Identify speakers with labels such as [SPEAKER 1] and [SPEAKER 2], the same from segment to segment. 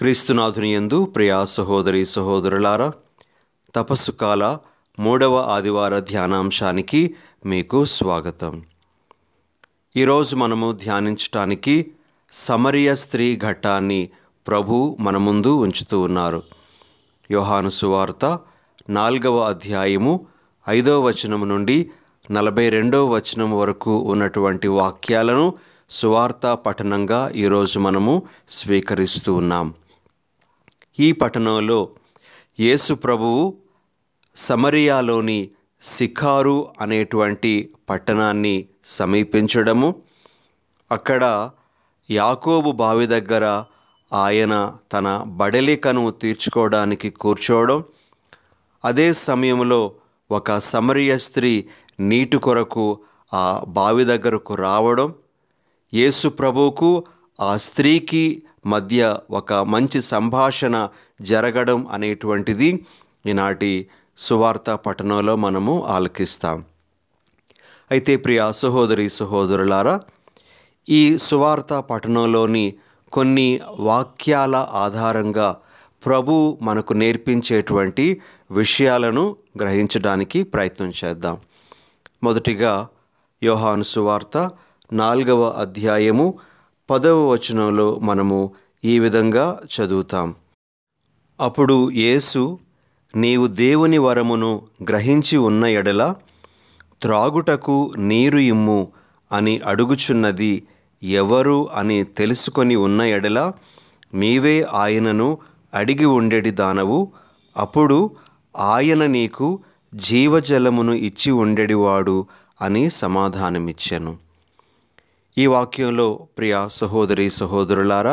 [SPEAKER 1] క్రీస్తునాథుని ఎందు ప్రియా సహోదరి సహోదరులారా తపస్సు కాల మూడవ ఆదివార ధ్యానాంశానికి మీకు స్వాగతం ఈరోజు మనము ధ్యానించటానికి సమరియ స్త్రీ ఘట్టాన్ని ప్రభు మన ముందు ఉంచుతూ ఉన్నారు యోహాను సువార్త నాలుగవ అధ్యాయము ఐదవ వచనం నుండి నలభై రెండవ వచనం వరకు ఉన్నటువంటి వాక్యాలను సువార్త పఠనంగా ఈరోజు మనము స్వీకరిస్తూ ఉన్నాం ఈ పట్టణంలో యేసు ప్రభువు సమరియాలోని సిఖారు అనేటువంటి పట్టణాన్ని సమీపించడము అక్కడ యాకోబు బావి దగ్గర ఆయన తన బడలికను తీర్చుకోవడానికి కూర్చోవడం అదే సమయంలో ఒక సమరియ స్త్రీ నీటి కొరకు ఆ బావి దగ్గరకు రావడం యేసు ప్రభువుకు ఆ స్త్రీకి మధ్య ఒక మంచి సంభాషణ జరగడం అనేటువంటిది ఈనాటి సువార్త పఠనంలో మనము ఆలకిస్తాం అయితే ప్రియ సహోదరి సహోదరులారా ఈ సువార్త పఠనంలోని కొన్ని వాక్యాల ఆధారంగా ప్రభు మనకు నేర్పించేటువంటి విషయాలను గ్రహించడానికి ప్రయత్నం చేద్దాం మొదటిగా యోహాను సువార్త నాలుగవ అధ్యాయము పదవ వచనంలో మనము ఈ విధంగా చదువుతాం అప్పుడు యేసు నీవు దేవుని వరమును గ్రహించి ఉన్న ఎడల త్రాగుటకు నీరు ఇమ్ము అని అడుగుచున్నది ఎవరు అని తెలుసుకొని ఉన్న ఎడల నీవే ఆయనను అడిగి ఉండేటి దానవు అప్పుడు ఆయన నీకు జీవజలమును ఇచ్చి ఉండేడివాడు అని సమాధానమిచ్చాను ఈ వాక్యంలో ప్రియ సహోదరి సహోదరులారా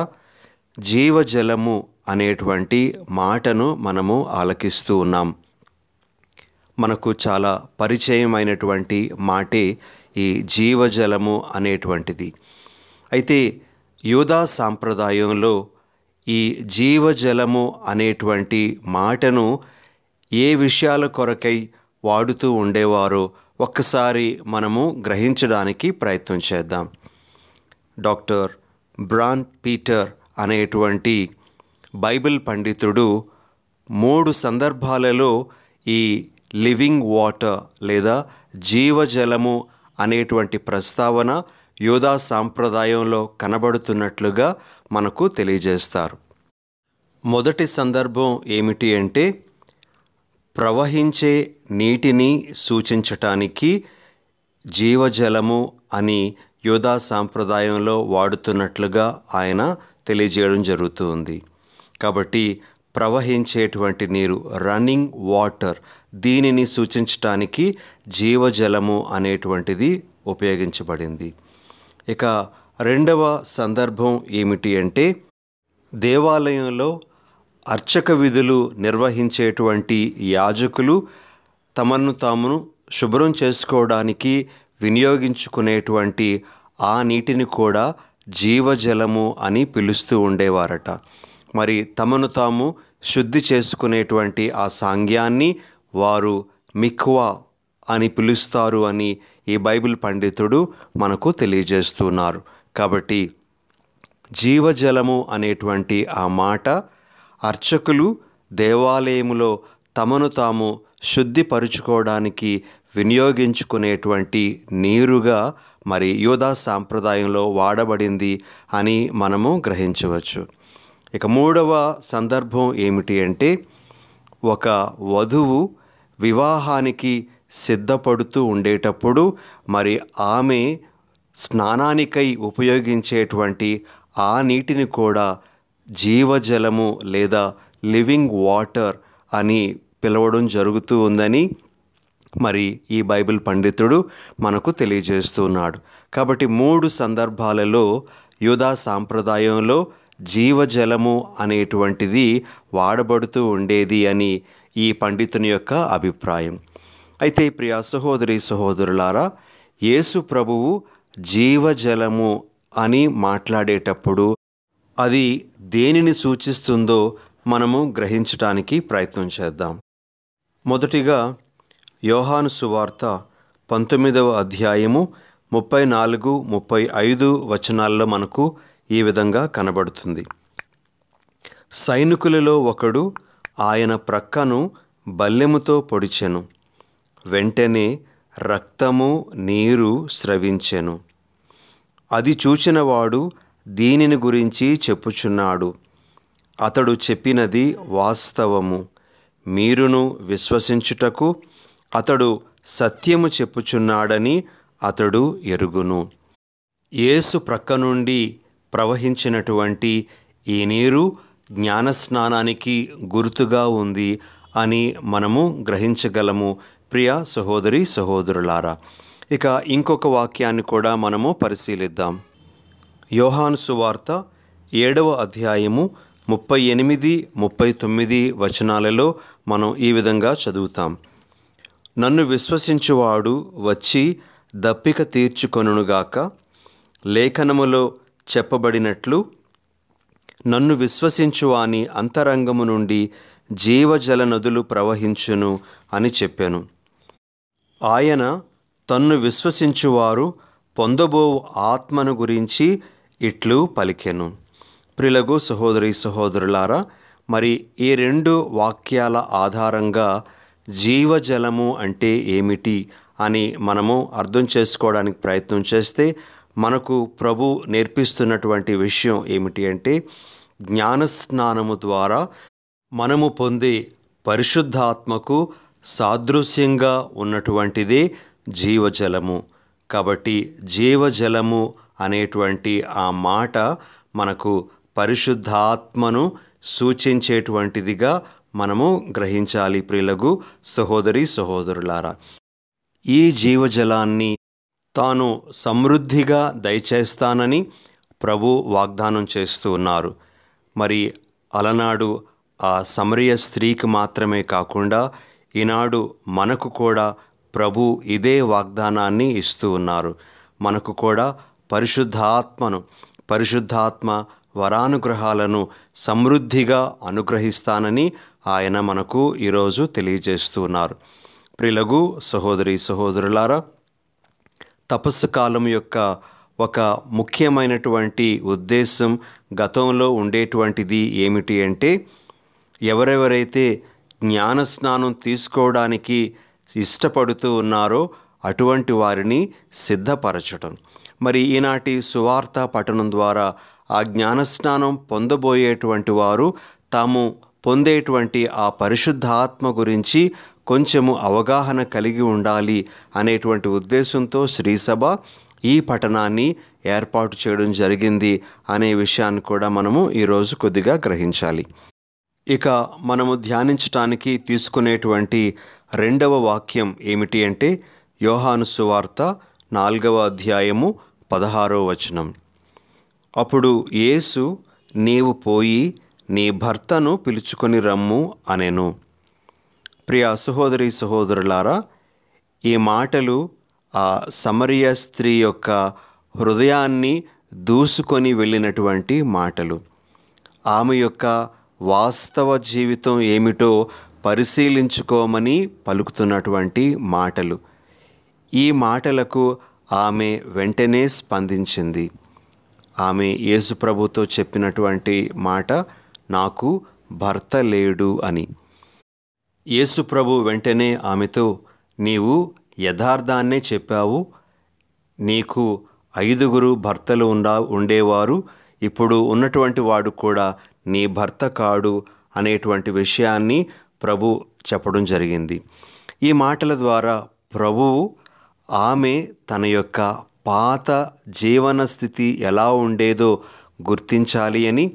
[SPEAKER 1] జీవజలము అనేటువంటి మాటను మనము ఆలకిస్తూ ఉన్నాం మనకు చాలా పరిచయమైనటువంటి మాటే ఈ జీవజలము అనేటువంటిది అయితే యూదా సాంప్రదాయంలో ఈ జీవజలము అనేటువంటి మాటను ఏ విషయాల కొరకై వాడుతూ ఉండేవారో ఒక్కసారి మనము గ్రహించడానికి ప్రయత్నం చేద్దాం డాక్టర్ బ్రాన్ పీటర్ అనేటువంటి బైబిల్ పండితుడు మూడు సందర్భాలలో ఈ లివింగ్ వాటర్ లేదా జీవజలము అనేటువంటి ప్రస్తావన యోధా సాంప్రదాయంలో కనబడుతున్నట్లుగా మనకు తెలియజేస్తారు మొదటి సందర్భం ఏమిటి అంటే ప్రవహించే నీటిని సూచించటానికి జీవజలము అని యోధా సాంప్రదాయంలో వాడుతున్నట్లుగా ఆయన తెలియజేయడం జరుగుతుంది కాబట్టి ప్రవహించేటువంటి నీరు రన్నింగ్ వాటర్ దీనిని సూచించటానికి జీవజలము అనేటువంటిది ఉపయోగించబడింది ఇక రెండవ సందర్భం ఏమిటి అంటే దేవాలయంలో అర్చక విధులు నిర్వహించేటువంటి యాజకులు తమను తామును శుభ్రం చేసుకోవడానికి వినియోగించుకునేటువంటి ఆ నీటిని కూడా జీవజలము అని పిలుస్తూ ఉండేవారట మరి తమను తాము శుద్ధి చేసుకునేటువంటి ఆ సాంగ్యాన్ని వారు మిక్వా అని పిలుస్తారు అని ఈ బైబిల్ పండితుడు మనకు తెలియజేస్తున్నారు కాబట్టి జీవజలము అనేటువంటి ఆ మాట అర్చకులు దేవాలయములో తమను తాము శుద్ధిపరుచుకోవడానికి వినియోగించుకునేటువంటి నీరుగా మరి యోధా సాంప్రదాయంలో వాడబడింది అని మనము గ్రహించవచ్చు ఇక మూడవ సందర్భం ఏమిటి అంటే ఒక వధువు వివాహానికి సిద్ధపడుతూ ఉండేటప్పుడు మరి ఆమె స్నానానికై ఉపయోగించేటువంటి ఆ నీటిని కూడా జీవజలము లేదా లివింగ్ వాటర్ అని పిలవడం జరుగుతూ ఉందని మరి ఈ బైబిల్ పండితుడు మనకు తెలియజేస్తున్నాడు కాబట్టి మూడు సందర్భాలలో యూదా సాంప్రదాయంలో జీవజలము అనేటువంటిది వాడబడుతూ ఉండేది అని ఈ పండితుని యొక్క అభిప్రాయం అయితే ప్రియా సహోదరి సహోదరులారా యేసు ప్రభువు జీవజలము అని మాట్లాడేటప్పుడు అది దేనిని సూచిస్తుందో మనము గ్రహించటానికి ప్రయత్నం చేద్దాం మొదటిగా యోహాను సువార్త పంతొమ్మిదవ అధ్యాయము ముప్పై నాలుగు ముప్పై ఐదు వచనాల్లో మనకు ఈ విధంగా కనబడుతుంది సైనికులలో ఒకడు ఆయన ప్రక్కను బల్లెముతో పొడిచెను వెంటనే రక్తము నీరు స్రవించెను అది చూచినవాడు దీనిని గురించి చెప్పుచున్నాడు అతడు చెప్పినది వాస్తవము మీరును విశ్వసించుటకు అతడు సత్యము చెప్పుచున్నాడని అతడు ఎరుగును ఏసు ప్రక్క నుండి ప్రవహించినటువంటి ఈ నీరు జ్ఞానస్నానానికి గుర్తుగా ఉంది అని మనము గ్రహించగలము ప్రియ సహోదరి సహోదరులారా ఇక ఇంకొక వాక్యాన్ని కూడా మనము పరిశీలిద్దాం యోహాను సువార్త ఏడవ అధ్యాయము ముప్పై ఎనిమిది ముప్పై తొమ్మిది వచనాలలో మనం ఈ విధంగా చదువుతాం నన్ను విశ్వసించువాడు వచ్చి దప్పిక తీర్చుకొనుగాక లేఖనములో చెప్పబడినట్లు నన్ను విశ్వసించువాని అంతరంగము నుండి జీవజల నదులు ప్రవహించును అని చెప్పాను ఆయన తన్ను విశ్వసించువారు పొందబో ఆత్మను గురించి ఇట్లు పలికెను ప్రిలగు సహోదరి సహోదరులారా మరి ఈ రెండు వాక్యాల ఆధారంగా జీవజలము అంటే ఏమిటి అని మనము అర్థం చేసుకోవడానికి ప్రయత్నం చేస్తే మనకు ప్రభు నేర్పిస్తున్నటువంటి విషయం ఏమిటి అంటే జ్ఞానస్నానము ద్వారా మనము పొందే పరిశుద్ధాత్మకు సాదృశ్యంగా ఉన్నటువంటిదే జీవజలము కాబట్టి జీవజలము అనేటువంటి ఆ మాట మనకు పరిశుద్ధాత్మను సూచించేటువంటిదిగా మనము గ్రహించాలి ప్రియులకు సహోదరి సహోదరులారా ఈ జీవజలాన్ని తాను సమృద్ధిగా దయచేస్తానని ప్రభు వాగ్దానం చేస్తూ ఉన్నారు మరి అలనాడు ఆ సమరయ స్త్రీకి మాత్రమే కాకుండా ఈనాడు మనకు కూడా ప్రభు ఇదే వాగ్దానాన్ని ఇస్తూ ఉన్నారు మనకు కూడా పరిశుద్ధాత్మను పరిశుద్ధాత్మ వరానుగ్రహాలను సమృద్ధిగా అనుగ్రహిస్తానని ఆయన మనకు ఈరోజు తెలియజేస్తున్నారు ప్రిలగు సహోదరి సహోదరులారా తపస్సు కాలం యొక్క ఒక ముఖ్యమైనటువంటి ఉద్దేశం గతంలో ఉండేటువంటిది ఏమిటి అంటే ఎవరెవరైతే జ్ఞాన స్నానం తీసుకోవడానికి ఇష్టపడుతూ ఉన్నారో అటువంటి వారిని సిద్ధపరచడం మరి ఈనాటి సువార్త పఠనం ద్వారా ఆ జ్ఞానస్నానం పొందబోయేటువంటి వారు తాము పొందేటువంటి ఆ పరిశుద్ధ ఆత్మ గురించి కొంచెము అవగాహన కలిగి ఉండాలి అనేటువంటి ఉద్దేశంతో శ్రీసభ ఈ పఠనాన్ని ఏర్పాటు చేయడం జరిగింది అనే విషయాన్ని కూడా మనము ఈరోజు కొద్దిగా గ్రహించాలి ఇక మనము ధ్యానించటానికి తీసుకునేటువంటి రెండవ వాక్యం ఏమిటి అంటే యోహాను వార్త నాలుగవ అధ్యాయము పదహారో వచనం అప్పుడు యేసు నీవు పోయి నీ భర్తను పిలుచుకొని రమ్ము అనెను ప్రియా సహోదరి సహోదరులారా ఈ మాటలు ఆ సమరియ స్త్రీ యొక్క హృదయాన్ని దూసుకొని వెళ్ళినటువంటి మాటలు ఆమె యొక్క వాస్తవ జీవితం ఏమిటో పరిశీలించుకోమని పలుకుతున్నటువంటి మాటలు ఈ మాటలకు ఆమె వెంటనే స్పందించింది ఆమె యేసుప్రభుతో చెప్పినటువంటి మాట నాకు భర్త లేడు అని యేసుప్రభు వెంటనే ఆమెతో నీవు యథార్థాన్నే చెప్పావు నీకు ఐదుగురు భర్తలు ఉండా ఉండేవారు ఇప్పుడు ఉన్నటువంటి వాడు కూడా నీ భర్త కాడు అనేటువంటి విషయాన్ని ప్రభు చెప్పడం జరిగింది ఈ మాటల ద్వారా ప్రభువు ఆమె తన యొక్క పాత జీవన స్థితి ఎలా ఉండేదో గుర్తించాలి అని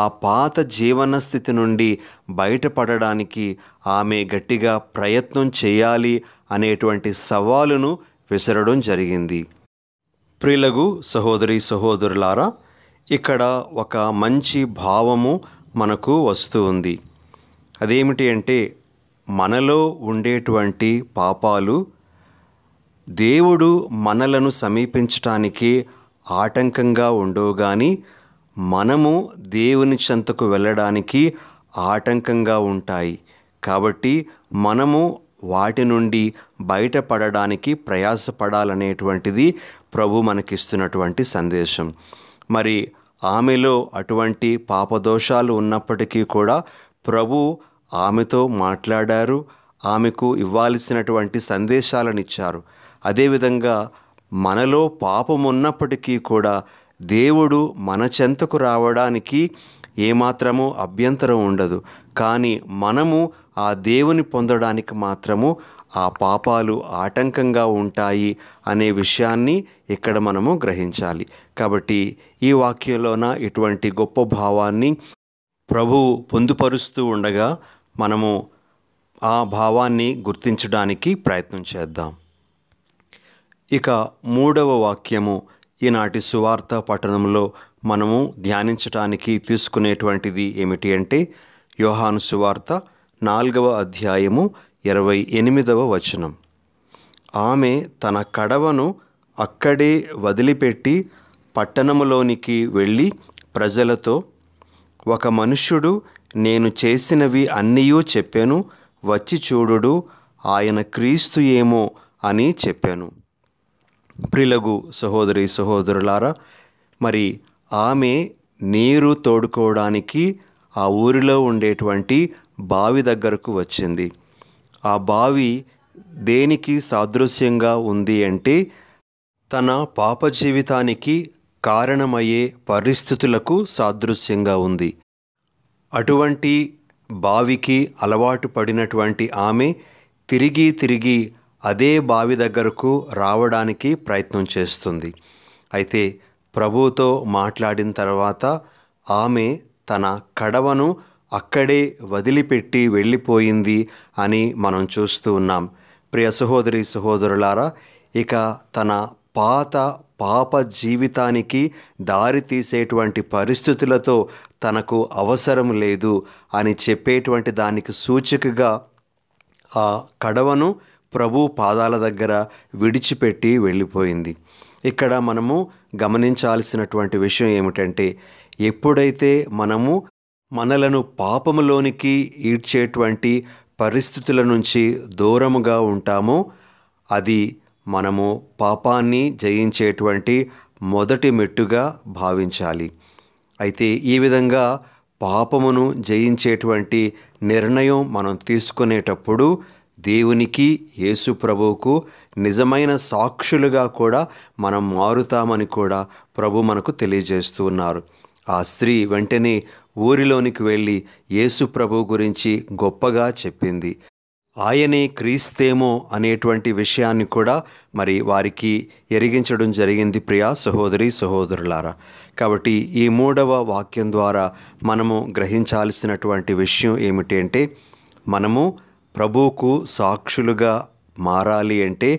[SPEAKER 1] ఆ పాత జీవన స్థితి నుండి బయటపడడానికి ఆమె గట్టిగా ప్రయత్నం చేయాలి అనేటువంటి సవాలును విసరడం జరిగింది ప్రిలగు సహోదరి సహోదరులారా ఇక్కడ ఒక మంచి భావము మనకు వస్తూ ఉంది అదేమిటి అంటే మనలో ఉండేటువంటి పాపాలు దేవుడు మనలను సమీపించటానికి ఆటంకంగా ఉండవు కానీ మనము దేవుని చెంతకు వెళ్ళడానికి ఆటంకంగా ఉంటాయి కాబట్టి మనము వాటి నుండి బయటపడడానికి ప్రయాసపడాలనేటువంటిది ప్రభు మనకిస్తున్నటువంటి సందేశం మరి ఆమెలో అటువంటి పాపదోషాలు ఉన్నప్పటికీ కూడా ప్రభు ఆమెతో మాట్లాడారు ఆమెకు ఇవ్వాల్సినటువంటి సందేశాలను ఇచ్చారు అదేవిధంగా మనలో పాపం ఉన్నప్పటికీ కూడా దేవుడు మన చెంతకు రావడానికి ఏమాత్రము అభ్యంతరం ఉండదు కానీ మనము ఆ దేవుని పొందడానికి మాత్రము ఆ పాపాలు ఆటంకంగా ఉంటాయి అనే విషయాన్ని ఇక్కడ మనము గ్రహించాలి కాబట్టి ఈ వాక్యంలోన ఇటువంటి గొప్ప భావాన్ని ప్రభువు పొందుపరుస్తూ ఉండగా మనము ఆ భావాన్ని గుర్తించడానికి ప్రయత్నం చేద్దాం ఇక మూడవ వాక్యము ఈనాటి సువార్త పఠనంలో మనము ధ్యానించటానికి తీసుకునేటువంటిది ఏమిటి అంటే యోహాను సువార్త నాలుగవ అధ్యాయము ఇరవై ఎనిమిదవ వచనం ఆమె తన కడవను అక్కడే వదిలిపెట్టి పట్టణములోనికి వెళ్ళి ప్రజలతో ఒక మనుష్యుడు నేను చేసినవి అన్నీయూ చెప్పాను వచ్చి చూడుడు ఆయన క్రీస్తు ఏమో అని చెప్పాను ప్రిలగు సహోదరి సహోదరులారా మరి ఆమె నీరు తోడుకోవడానికి ఆ ఊరిలో ఉండేటువంటి బావి దగ్గరకు వచ్చింది ఆ బావి దేనికి సాదృశ్యంగా ఉంది అంటే తన పాప జీవితానికి కారణమయ్యే పరిస్థితులకు సాదృశ్యంగా ఉంది అటువంటి బావికి అలవాటు పడినటువంటి ఆమె తిరిగి తిరిగి అదే బావి దగ్గరకు రావడానికి ప్రయత్నం చేస్తుంది అయితే ప్రభుతో మాట్లాడిన తర్వాత ఆమె తన కడవను అక్కడే వదిలిపెట్టి వెళ్ళిపోయింది అని మనం చూస్తూ ఉన్నాం ప్రియ సహోదరి సహోదరులారా ఇక తన పాత పాప జీవితానికి దారి తీసేటువంటి పరిస్థితులతో తనకు అవసరం లేదు అని చెప్పేటువంటి దానికి సూచికగా ఆ కడవను ప్రభు పాదాల దగ్గర విడిచిపెట్టి వెళ్ళిపోయింది ఇక్కడ మనము గమనించాల్సినటువంటి విషయం ఏమిటంటే ఎప్పుడైతే మనము మనలను పాపములోనికి ఈడ్చేటువంటి పరిస్థితుల నుంచి దూరముగా ఉంటామో అది మనము పాపాన్ని జయించేటువంటి మొదటి మెట్టుగా భావించాలి అయితే ఈ విధంగా పాపమును జయించేటువంటి నిర్ణయం మనం తీసుకునేటప్పుడు దేవునికి యేసు ప్రభువుకు నిజమైన సాక్షులుగా కూడా మనం మారుతామని కూడా ప్రభు మనకు తెలియజేస్తూ ఉన్నారు ఆ స్త్రీ వెంటనే ఊరిలోనికి వెళ్ళి యేసు ప్రభు గురించి గొప్పగా చెప్పింది ఆయనే క్రీస్తేమో అనేటువంటి విషయాన్ని కూడా మరి వారికి ఎరిగించడం జరిగింది ప్రియా సహోదరి సహోదరులారా కాబట్టి ఈ మూడవ వాక్యం ద్వారా మనము గ్రహించాల్సినటువంటి విషయం ఏమిటంటే మనము ప్రభువుకు సాక్షులుగా మారాలి అంటే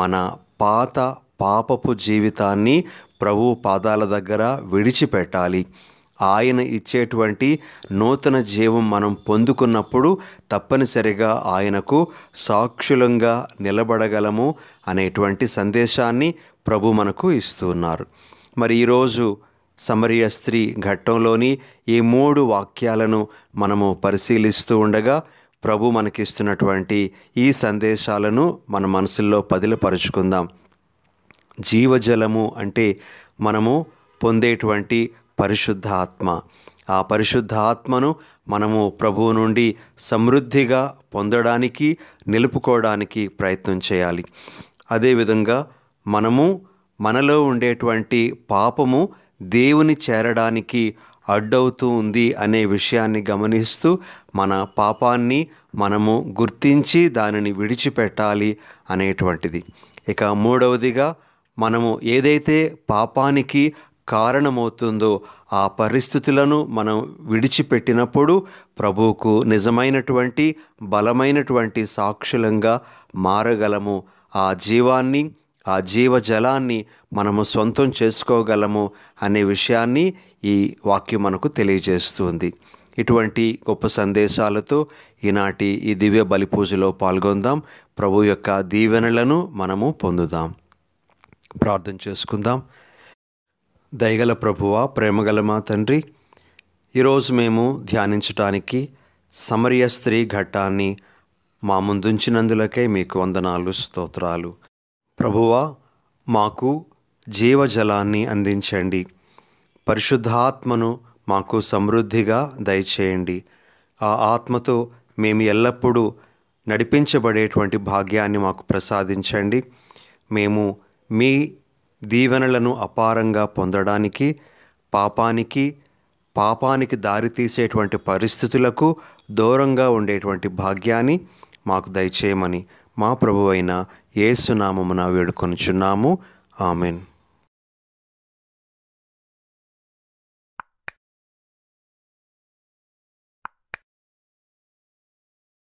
[SPEAKER 1] మన పాత పాపపు జీవితాన్ని ప్రభు పాదాల దగ్గర విడిచిపెట్టాలి ఆయన ఇచ్చేటువంటి నూతన జీవం మనం పొందుకున్నప్పుడు తప్పనిసరిగా ఆయనకు సాక్షులంగా నిలబడగలము అనేటువంటి సందేశాన్ని ప్రభు మనకు ఇస్తున్నారు మరి ఈరోజు సమరియ స్త్రీ ఘట్టంలోని ఈ మూడు వాక్యాలను మనము పరిశీలిస్తూ ఉండగా ప్రభు మనకిస్తున్నటువంటి ఈ సందేశాలను మన మనసుల్లో పదిలపరుచుకుందాం జీవజలము అంటే మనము పొందేటువంటి పరిశుద్ధ ఆత్మ ఆ పరిశుద్ధ ఆత్మను మనము ప్రభువు నుండి సమృద్ధిగా పొందడానికి నిలుపుకోవడానికి ప్రయత్నం చేయాలి అదేవిధంగా మనము మనలో ఉండేటువంటి పాపము దేవుని చేరడానికి అడ్డవుతూ ఉంది అనే విషయాన్ని గమనిస్తూ మన పాపాన్ని మనము గుర్తించి దానిని విడిచిపెట్టాలి అనేటువంటిది ఇక మూడవదిగా మనము ఏదైతే పాపానికి కారణమవుతుందో ఆ పరిస్థితులను మనం విడిచిపెట్టినప్పుడు ప్రభువుకు నిజమైనటువంటి బలమైనటువంటి సాక్షులంగా మారగలము ఆ జీవాన్ని ఆ జీవజలాన్ని మనము సొంతం చేసుకోగలము అనే విషయాన్ని ఈ వాక్యం మనకు తెలియజేస్తుంది ఇటువంటి గొప్ప సందేశాలతో ఈనాటి ఈ దివ్య బలిపూజలో పాల్గొందాం ప్రభు యొక్క దీవెనలను మనము పొందుదాం ప్రార్థన చేసుకుందాం దయగల ప్రభువ ప్రేమగల మా తండ్రి ఈరోజు మేము ధ్యానించటానికి సమరయ స్త్రీ ఘట్టాన్ని మా ముందుంచినందులకే మీకు వందనాలు స్తోత్రాలు ప్రభువా మాకు జీవజలాన్ని అందించండి పరిశుద్ధాత్మను మాకు సమృద్ధిగా దయచేయండి ఆ ఆత్మతో మేము ఎల్లప్పుడూ నడిపించబడేటువంటి భాగ్యాన్ని మాకు ప్రసాదించండి మేము మీ దీవెనలను అపారంగా పొందడానికి పాపానికి పాపానికి దారితీసేటువంటి పరిస్థితులకు దూరంగా ఉండేటువంటి భాగ్యాన్ని మాకు దయచేయమని మా ప్రభు అయిన ఏసునామమున వేడుకొనుచున్నాము ఆమెన్